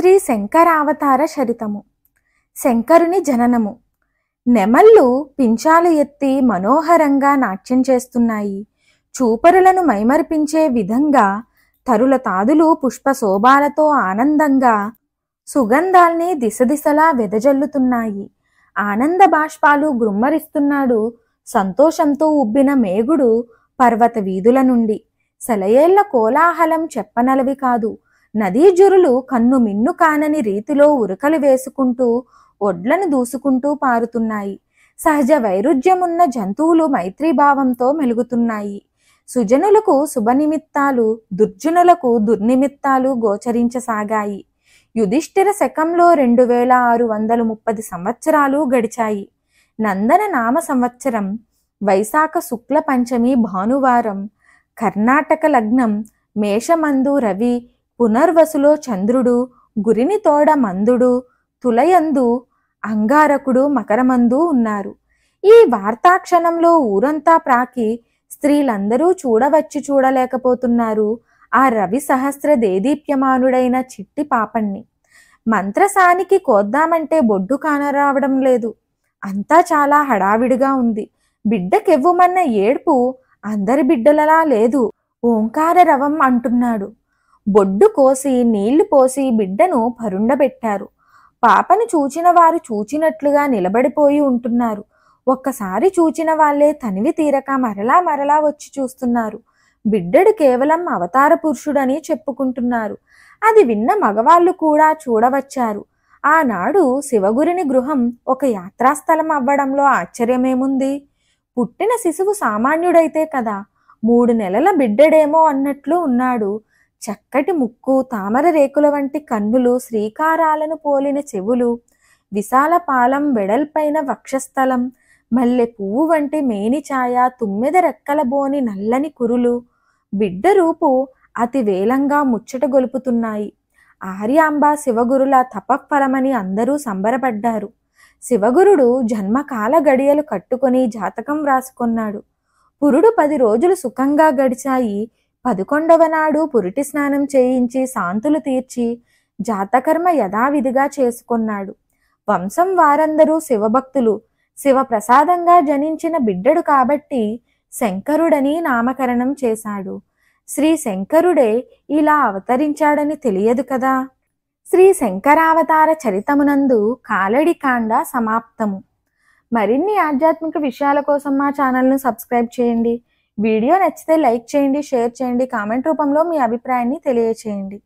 శ్రీ శంకరావతార చరితము శంకరుని జననము నెమళ్ళు పించాలు ఎత్తి మనోహరంగా నాట్యం చేస్తున్నాయి చూపరులను మైమర్పించే విధంగా తరుల తాదులు పుష్ప శోభాలతో ఆనందంగా సుగంధాల్ని దిశ దిశలా వెదజల్లుతున్నాయి ఆనంద బాష్పాలు గుమ్మరిస్తున్నాడు సంతోషంతో ఉబ్బిన మేగుడు పర్వత వీధుల నుండి సెలయేళ్ల కోలాహలం చెప్పనలవి కాదు నదీ జురులు కన్ను మిన్ను కానని రీతిలో ఉరుకలు వేసుకుంటూ ఒడ్లను దూసుకుంటూ పారుతున్నాయి సహజ వైరుధ్యమున్న జంతువులు మైత్రీభావంతో మెలుగుతున్నాయి సుజనులకు శుభనిమిత్తాలు దుర్జునులకు దుర్నిమిత్తాలు గోచరించసాగాయి యుధిష్ఠిర శకంలో రెండు వేల ఆరు వందల ముప్పది సంవత్సరాలు గడిచాయి నందన నామ సంవత్సరం వైశాఖ శుక్ల పంచమి భానువారం కర్ణాటక లగ్నం మేషమందు రవి పునర్వసులో చంద్రుడు గురిని తోడ మందుడు తులయందు అంగారకుడు మకరమందు ఉన్నారు ఈ వార్తాక్షణంలో ఊరంతా ప్రాకి స్త్రీలందరూ చూడవచ్చి చూడలేకపోతున్నారు ఆ రవి సహస్ర దేదీప్యమానుడైన చిట్టి పాపణ్ణి మంత్రసానికి కోద్దామంటే బొడ్డు కానరావడం లేదు అంతా చాలా హడావిడిగా ఉంది బిడ్డకెవ్వుమన్న ఏడ్పు అందరి బిడ్డలలా లేదు ఓంకార రవం అంటున్నాడు బొడ్డు కోసి నీళ్లు పోసి బిడ్డను పరుండబెట్టారు పాపను చూచిన వారు చూచినట్లుగా నిలబడిపోయి ఉంటున్నారు ఒక్కసారి చూచిన వాళ్ళే తనివి తీరక మరలా మరలా వచ్చి చూస్తున్నారు బిడ్డడు కేవలం అవతార పురుషుడని చెప్పుకుంటున్నారు అది విన్న మగవాళ్ళు కూడా చూడవచ్చారు ఆనాడు శివగురిని గృహం ఒక యాత్రాస్థలం అవ్వడంలో ఆశ్చర్యమేముంది పుట్టిన శిశువు సామాన్యుడైతే కదా మూడు నెలల బిడ్డడేమో అన్నట్లు ఉన్నాడు చక్కటి ముక్కు తామర రేకుల వంటి కన్నులు శ్రీకారాలను పోలిన చెవులు విశాల పాలం వెడల్పైన వక్షస్థలం మల్లె పువ్వు వంటి మేని ఛాయ తుమ్మిద రెక్కల బోని నల్లని కురులు బిడ్డ రూపు అతి వేలంగా ముచ్చట గొలుపుతున్నాయి ఆర్యాంబ శివగురుల తపఫలమని అందరూ సంబరపడ్డారు శివగురుడు జన్మకాల గడియలు కట్టుకొని జాతకం వ్రాసుకున్నాడు పురుడు పది రోజులు సుఖంగా గడిచాయి పదకొండవ నాడు పురిటి స్నానం చేయించి శాంతులు తీర్చి జాతకర్మ యథావిధిగా చేసుకున్నాడు వంశం వారందరూ శివభక్తులు శివప్రసాదంగా జనించిన బిడ్డడు కాబట్టి శంకరుడని నామకరణం చేశాడు శ్రీ శంకరుడే ఇలా అవతరించాడని తెలియదు కదా శ్రీ శంకరావతార చరితమునందు కాలడి కాండ సమాప్తము మరిన్ని ఆధ్యాత్మిక విషయాల కోసం మా ఛానల్ను సబ్స్క్రైబ్ చేయండి వీడియో నచ్చితే లైక్ చేయండి షేర్ చేయండి కామెంట్ రూపంలో మీ అభిప్రాయాన్ని తెలియచేయండి